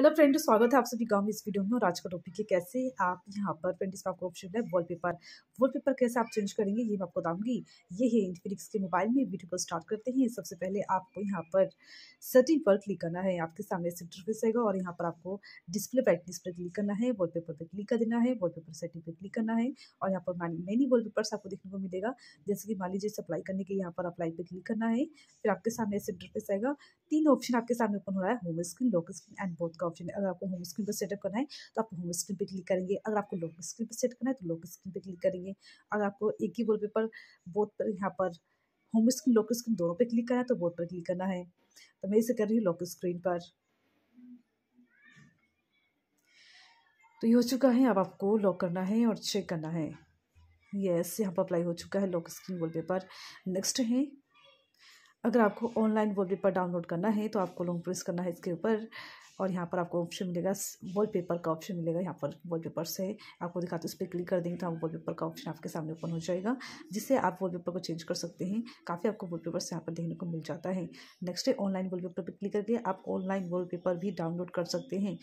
hello friend स्वागत है आप सभी गाँव में इस वीडियो में और आज का टॉपिक है कैसे आप यहाँ पर फ्रेंड इसका आपको ऑप्शन है वॉलपेपर वॉलपेपर कैसे आप चेंज करेंगे ये मैं आपको बताऊंगी ये है इन्फिनिक्स के मोबाइल में वीडियो को स्टार्ट करते हैं सबसे पहले आपको यहाँ पर सेटिंग पर क्लिक करना है आपके सामने से आएगा और यहाँ पर आपको डिस्प्ले पर डिस्प्ले क्लिक करना है वॉल पेपर पर क्लिक कर देना है वॉल पेपर सेटिंग पर क्लिक करना है और यहाँ पर मैनी वॉल पेपर आपको देखने को मिलेगा जैसे कि मान लीजिए अप्लाई करने के यहाँ पर अप्लाई पर क्लिक करना है फिर आपके सामने से आएगा तीन ऑप्शन आपके सामने ओपन हो रहा है home screen lock screen and both का ऑप्शन है अगर आपको होम स्क्रीन पर सेटअप करना है तो आप होम स्क्रीन पर क्लिक करेंगे अगर आपको लॉक स्क्रीन पर सेट करना है तो लॉक स्क्रीन पर क्लिक करेंगे अगर आपको एक ही वॉलपेपर बोथ पर यहाँ पर होम स्क्रीन लॉक स्क्रीन दोनों पर क्लिक करना है तो बोथ पर क्लिक करना है तो मैं इसे कर रही हूँ लॉक स्क्रीन पर तो ये हो चुका है अब आपको लॉक करना है और चेक करना है यस यहाँ पर अप्लाई हो चुका है लॉक स्क्रीन वॉलपेपर नेक्स्ट है अगर आपको ऑनलाइन वॉलपेपर डाउनलोड करना है तो आपको लॉन्ग प्रेस करना है इसके ऊपर और यहाँ पर आपको ऑप्शन मिलेगा वॉलपेपर का ऑप्शन मिलेगा यहाँ पर वॉलपेपर से आपको दिखाते उस पर क्लिक कर देंगे तो आप वॉलपेपर का ऑप्शन आपके सामने ओपन हो जाएगा जिससे आप वॉलपेपर को चेंज कर सकते हैं काफ़ी आपको वॉलपेपर से यहाँ पर देखने को मिल जाता है नेक्स्ट है ऑनलाइन पेपर पर क्लिक करके आप ऑनलाइन पेपर भी डाउनलोड कर सकते हैं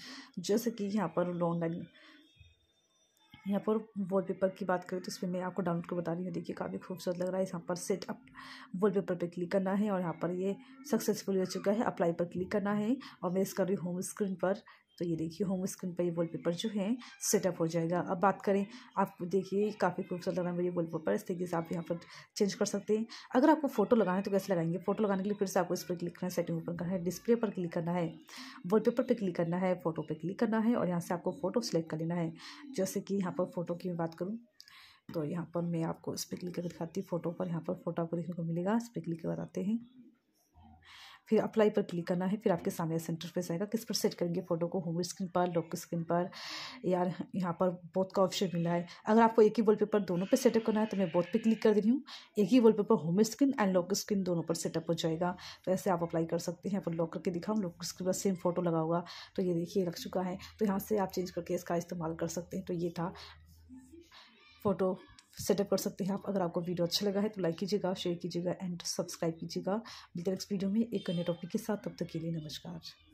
जैसे कि यहाँ पर ऑनलाइन यहाँ पर वॉलपेपर की बात करें तो इसमें मैं आपको डाउनलोड को बता रही हूँ देखिए काफ़ी खूबसूरत लग रहा है यहाँ पर सेट अप वॉलपेपर पे क्लिक करना है और यहाँ पर ये सक्सेसफुल हो चुका है अप्लाई पर क्लिक करना है और मैं इस कर रही हूँ होम स्क्रीन पर तो ये देखिए होम स्क्रीन पर ये वॉलपेपर जो है सेटअप हो जाएगा अब बात करें आप देखिए काफ़ी खूबसूरत लग रहा है मेरे वॉलपेपर इस तरीके से आप यहाँ पर चेंज कर सकते हैं अगर आपको फोटो लगाना है तो कैसे लगाएंगे फोटो लगाने के लिए फिर से आपको इस पर क्लिक करना है सेटिंग ओपन करना है डिस्प्ले पर क्लिक करना है वॉलपेपर पर क्लिक करना है फोटो पर क्लिक करना है और यहाँ से आपको फ़ोटो सेलेक्ट कर लेना है जैसे कि यहाँ पर फ़ोटो की बात करूँ तो यहाँ पर मैं आपको इस पर क्लिक कर दिखाती हूँ फ़ोटो पर यहाँ पर फोटो आपको देखने को मिलेगा इस पर क्लिक कर बताते हैं फिर अप्लाई पर क्लिक करना है फिर आपके सामने सेंटर पर जाएगा किस पर सेट करेंगे फ़ोटो को होम स्क्रीन पर लॉक स्क्रीन पर यार यहाँ पर बोथ का ऑप्शन मिला है अगर आपको एक ही वॉलपेपर दोनों पर सेटअप करना है तो मैं बोथ पे क्लिक कर दे रही हूँ एक ही wallpaper home screen and lock screen दोनों पर सेटअप हो जाएगा तो ऐसे आप अप्लाई कर सकते हैं यहाँ पर लॉक करके दिखाऊँ लॉक स्क्रीन पर सेम फोटो लगा होगा तो ये देखिए लग चुका है तो यहाँ से आप चेंज करके इसका इस्तेमाल कर सकते हैं तो ये था फ़ोटो सेटअप कर सकते हैं आप अगर आपको वीडियो अच्छा लगा है तो लाइक कीजिएगा शेयर कीजिएगा एंड सब्सक्राइब कीजिएगा मिलते नेक्स्ट वीडियो में एक अन्य टॉपिक के साथ तब तक के लिए नमस्कार